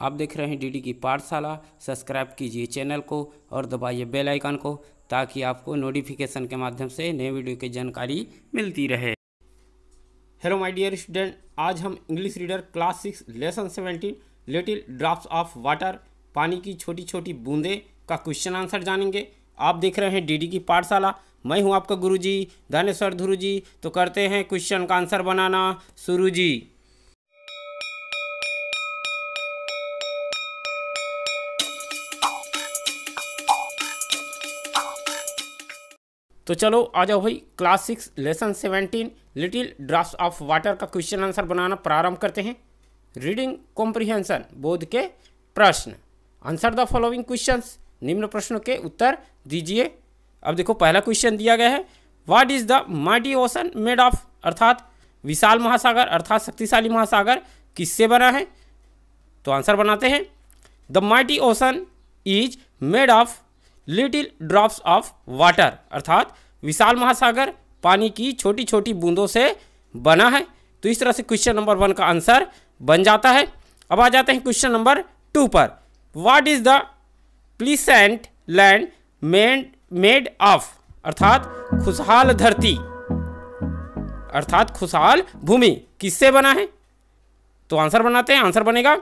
आप देख रहे हैं डीडी की पाठशाला सब्सक्राइब कीजिए चैनल को और दबाइए बेल आइकन को ताकि आपको नोटिफिकेशन के माध्यम से नए वीडियो की जानकारी मिलती रहे हेलो माय डियर स्टूडेंट आज हम English reader class six lesson seventeen little draft of water पानी की छोटी छोटी बूंदे का क्वेश्चन आंसर जानेंगे आप देख रहे हैं डीडी की पाठशाला मैं हूं आपका गुरुजी धनेश्वर ध्रुव जी तो करते हैं क्वेश्चन का आंसर बनाना शुरू जी तो चलो आ जाओ भाई class six lesson seventeen little draft of water का क्वेश्चन आंसर बनाना प्रारंभ करते हैं रीडिंग कॉम्प्रिहेंशन बोध के प्रश्न आंसर द फॉलोइंग क्वेश्चन निम्न प्रश्नों के उत्तर दीजिए अब देखो पहला क्वेश्चन दिया गया है what is the mighty ocean made of अर्थात विशाल महासागर अर्थात शक्तिशाली महासागर किससे बना है तो आंसर बनाते हैं the mighty ocean is made of little drops of water अर्थात विशाल महासागर पानी की छोटी छोटी बूंदों से बना है तो इस तरह से क्वेश्चन नंबर वन का आंसर बन जाता है अब आ जाते हैं क्वेश्चन नंबर टू पर what is the pleasant land made made of अर्थात खुशहाल धरती अर्थात खुशहाल भूमि किससे बना है तो आंसर बनाते हैं आंसर बनेगा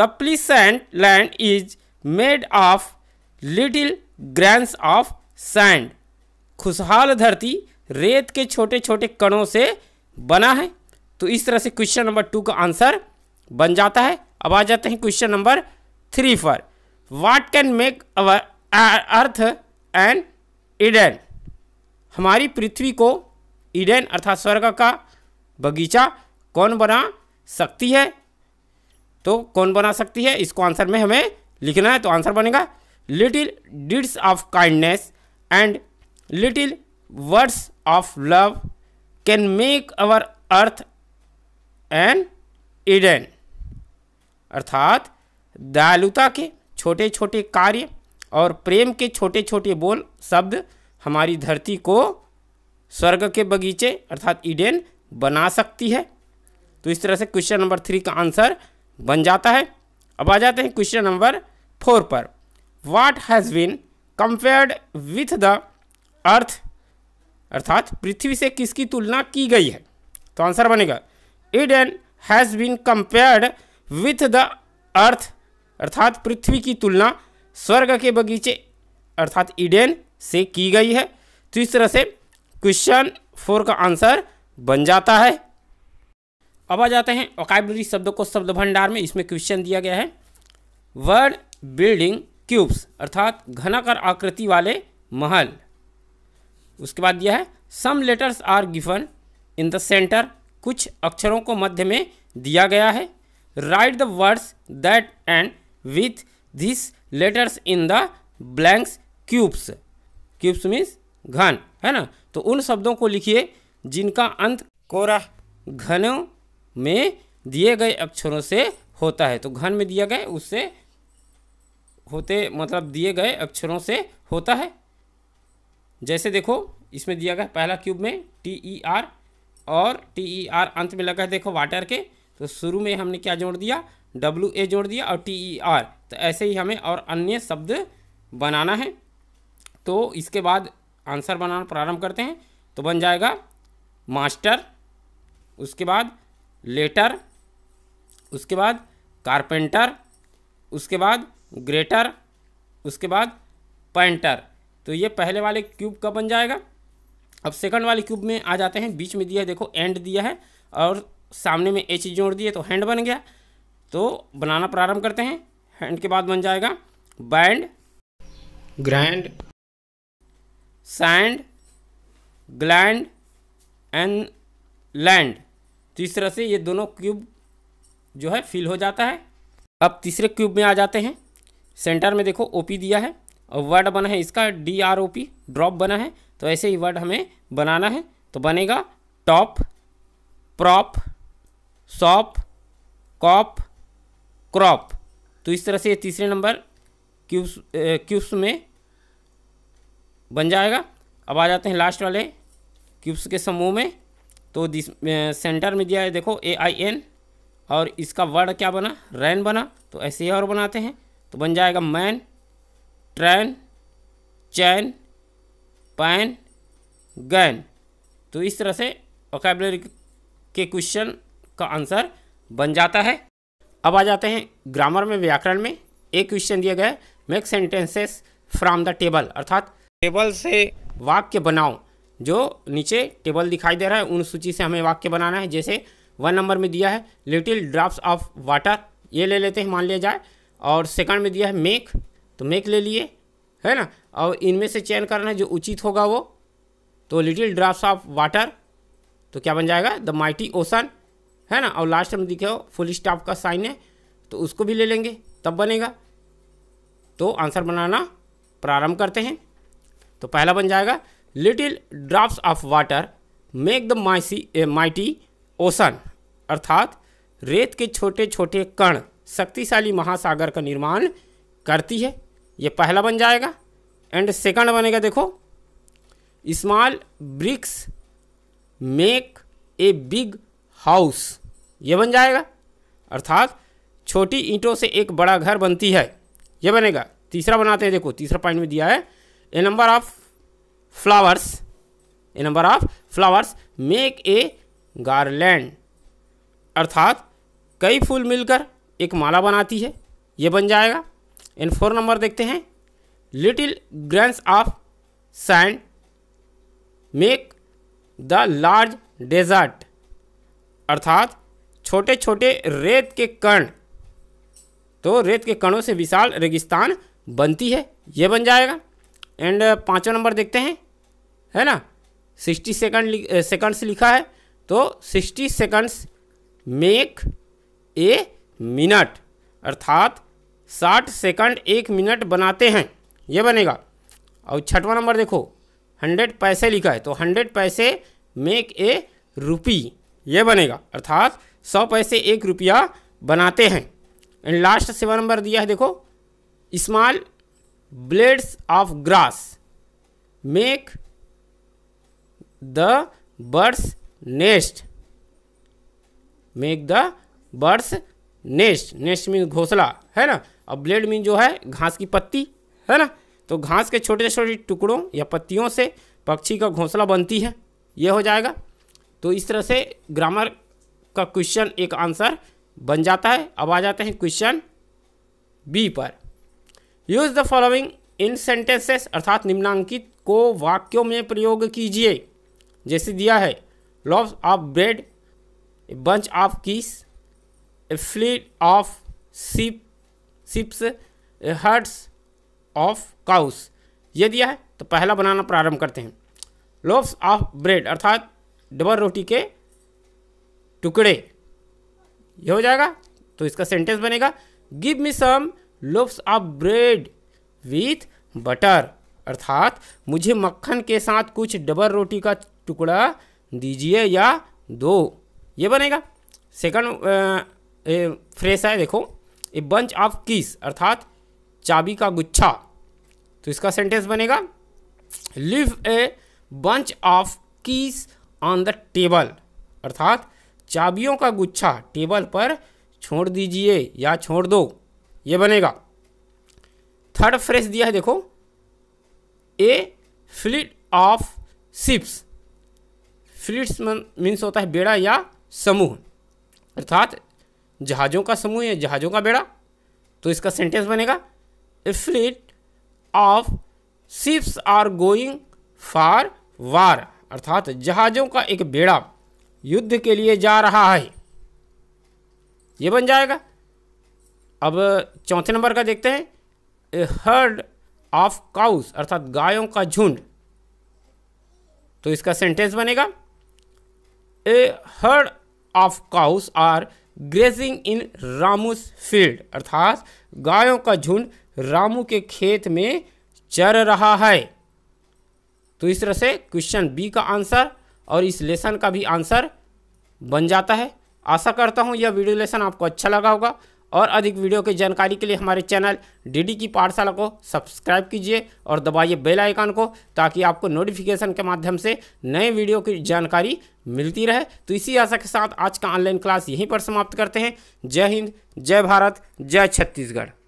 the pleasant land is made of little grains of sand खुशहाल धरती रेत के छोटे छोटे कणों से बना है तो इस तरह से क्वेश्चन नंबर टू का आंसर बन जाता है अब आ जाते हैं क्वेश्चन नंबर थ्री पर what can make our earth and Eden हमारी पृथ्वी को इडन अर्थात स्वर्ग का बगीचा कौन बना सकती है तो कौन बना सकती है इसको आंसर में हमें लिखना है तो आंसर बनेगा little deeds of kindness and little words of love can make our earth an Eden. अर्थात दयालुता के छोटे छोटे कार्य और प्रेम के छोटे छोटे बोल शब्द हमारी धरती को स्वर्ग के बगीचे अर्थात इडेन बना सकती है तो इस तरह से क्वेश्चन नंबर थ्री का आंसर बन जाता है अब आ जाते हैं क्वेश्चन नंबर फोर पर what has been compared with the earth अर्थात पृथ्वी से किसकी तुलना की गई है तो आंसर बनेगा Eden has been compared with the earth अर्थात पृथ्वी की तुलना स्वर्ग के बगीचे अर्थात इडेन से की गई है तो इस तरह से क्वेश्चन फोर का आंसर बन जाता है अब आ जाते हैं वकाइबलरी शब्द को शब्द भंडार में इसमें क्वेश्चन दिया गया है वर्ड बिल्डिंग क्यूब्स अर्थात घनाकार आकृति वाले महल उसके बाद यह है some letters are given in the centre कुछ अक्षरों को मध्य में दिया गया है write the words that end with this letters in the blanks cubes cubes means घन है ना तो उन शब्दों को लिखिए जिनका अंत कोरा घनों में दिए गए अक्षरों से होता है तो घन में दिया गया उससे होते मतलब दिए गए अक्षरों से होता है जैसे देखो इसमें दिया गया पहला क्यूब में टी ई आर और टी ई आर अंत में लगा है देखो वाटर के तो शुरू में हमने क्या जोड़ दिया डब्ल्यू ए जोड़ दिया और टी ई आर तो ऐसे ही हमें और अन्य शब्द बनाना है तो इसके बाद आंसर बनाना प्रारंभ करते हैं तो बन जाएगा मास्टर उसके बाद लेटर उसके बाद कारपेंटर उसके बाद ग्रेटर उसके बाद पॉइंटर तो ये पहले वाले क्यूब का बन जाएगा अब सेकंड वाले क्यूब में आ जाते हैं बीच में दिया है देखो एंड दिया है और सामने में एच जोड़ दिए तो हैंड बन गया तो बनाना प्रारंभ करते हैं हैंड के बाद बन जाएगा band grand sand gland and land तो इस तरह से ये दोनों क्यूब जो है फिल हो जाता है अब तीसरे क्यूब में आ जाते हैं सेंटर में देखो ओ पी दिया है और वर्ड बना है इसका D R O P drop बना है तो ऐसे ही वर्ड हमें बनाना है तो बनेगा top prop sop cop crop तो इस तरह से तीसरे नंबर क्यूब्स क्यूब्स में बन जाएगा अब आ जाते हैं लास्ट वाले क्यूब्स के समूह में तो दिस सेंटर में दिया है देखो ए आई एन और इसका वर्ड क्या बना रैन बना तो ऐसे ही और बनाते हैं तो बन जाएगा man train chain pan gain तो इस तरह से वोकेबलरी के क्वेश्चन का आंसर बन जाता है अब आ जाते हैं ग्रामर में व्याकरण में एक क्वेश्चन दिया गया है make sentences from the table अर्थात टेबल से वाक्य बनाओ जो नीचे टेबल दिखाई दे रहा है उन सूची से हमें वाक्य बनाना है जैसे वन नंबर में दिया है लिटिल ड्रॉप्स ऑफ वाटर ये ले लेते हैं मान लिया जाए और सेकंड में दिया है मेक तो मेक ले लिए है ना और इनमें से चयन करना है जो उचित होगा वो तो लिटिल ड्राफ्ट ऑफ वाटर तो क्या बन जाएगा द माइटी ओसन है ना और लास्ट में दिखे हो फुल स्टाफ का साइन है तो उसको भी ले लेंगे तब बनेगा तो आंसर बनाना प्रारंभ करते हैं तो पहला बन जाएगा little draft of water make the माइसी माइटी ओसन अर्थात रेत के छोटे छोटे कण शक्तिशाली महासागर का निर्माण करती है ये पहला बन जाएगा एंड सेकंड बनेगा देखो small bricks make a big house ये बन जाएगा अर्थात छोटी ईंटों से एक बड़ा घर बनती है ये बनेगा तीसरा बनाते हैं देखो तीसरा पॉइंट में दिया है a number of flowers a number of flowers make a garland अर्थात कई फूल मिलकर एक माला बनाती है ये बन जाएगा एंड फोर नंबर देखते हैं little grains of sand make the large desert अर्थात छोटे छोटे रेत के कण तो रेत के कणों से विशाल रेगिस्तान बनती है ये बन जाएगा एंड पाँचवा नंबर देखते हैं है ना सिक्सटी सेकंड सेकंड्स लिखा है तो sixty seconds make a minute अर्थात साठ सेकंड एक मिनट बनाते हैं ये बनेगा और छठवा नंबर देखो हंड्रेड पैसे लिखा है तो हंड्रेड पैसे मेक ए रुपी ये बनेगा अर्थात सौ पैसे एक रुपया बनाते हैं एंड लास्ट सेवन नंबर दिया है देखो small blades of grass make the bird's nest make the bird's nest nest mean घोसला है ना और ब्लेड मीन जो है घास की पत्ती है ना तो घास के छोटे छोटे टुकड़ों या पत्तियों से पक्षी का घोंसला बनती है यह हो जाएगा तो इस तरह से ग्रामर का क्वेश्चन एक आंसर बन जाता है अब आ जाते हैं क्वेश्चन बी पर use the following in sentences अर्थात निम्नांकित को वाक्यों में प्रयोग कीजिए जैसे दिया है loaves of bread bunch of keys a fleet of sheep ships herds of cows ये दिया है तो पहला बनाना प्रारंभ करते हैं लोफ्स ऑफ ब्रेड अर्थात डबल रोटी के टुकड़े ये हो जाएगा तो इसका सेंटेंस बनेगा give me some loafs of bread with butter अर्थात मुझे मक्खन के साथ कुछ डबल रोटी का टुकड़ा दीजिए या दो ये बनेगा सेकंड फ्रेश है देखो ए बंच ऑफ कीस अर्थात चाबी का गुच्छा तो इसका सेंटेंस बनेगा leave a bunch of keys on the table अर्थात चाबियों का गुच्छा टेबल पर छोड़ दीजिए या छोड़ दो ये बनेगा थर्ड फ्रेश दिया है देखो a fleet of ships fleets means होता है बेड़ा या समूह अर्थात जहाज़ों का समूह या जहाज़ों का बेड़ा तो इसका सेंटेंस बनेगा a fleet of ships are going for war अर्थात जहाज़ों का एक बेड़ा युद्ध के लिए जा रहा है ये बन जाएगा अब चौथे नंबर का देखते हैं ए हर्ड ऑफ काउस अर्थात गायों का झुंड तो इसका सेंटेंस बनेगा a herd of cows are grazing in Ramu's field अर्थात गायों का झुंड रामू के खेत में चर रहा है तो इस तरह से क्वेश्चन बी का आंसर और इस लेसन का भी आंसर बन जाता है आशा करता हूँ यह वीडियो लेसन आपको अच्छा लगा होगा और अधिक वीडियो की जानकारी के लिए हमारे चैनल डीडी की पाठशाला को सब्सक्राइब कीजिए और दबाइए बेल आइकन को ताकि आपको नोटिफिकेशन के माध्यम से नए वीडियो की जानकारी मिलती रहे तो इसी आशा के साथ आज का ऑनलाइन क्लास यहीं पर समाप्त करते हैं जय हिंद जय भारत जय छत्तीसगढ़